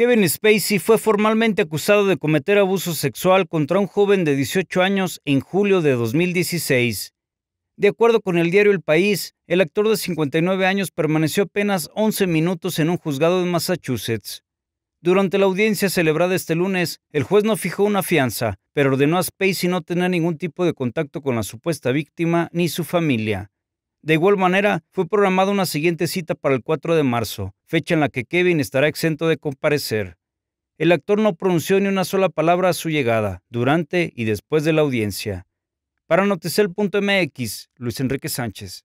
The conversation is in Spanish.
Kevin Spacey fue formalmente acusado de cometer abuso sexual contra un joven de 18 años en julio de 2016. De acuerdo con el diario El País, el actor de 59 años permaneció apenas 11 minutos en un juzgado de Massachusetts. Durante la audiencia celebrada este lunes, el juez no fijó una fianza, pero ordenó a Spacey no tener ningún tipo de contacto con la supuesta víctima ni su familia. De igual manera, fue programada una siguiente cita para el 4 de marzo, fecha en la que Kevin estará exento de comparecer. El actor no pronunció ni una sola palabra a su llegada, durante y después de la audiencia. Para Noticel.mx, Luis Enrique Sánchez.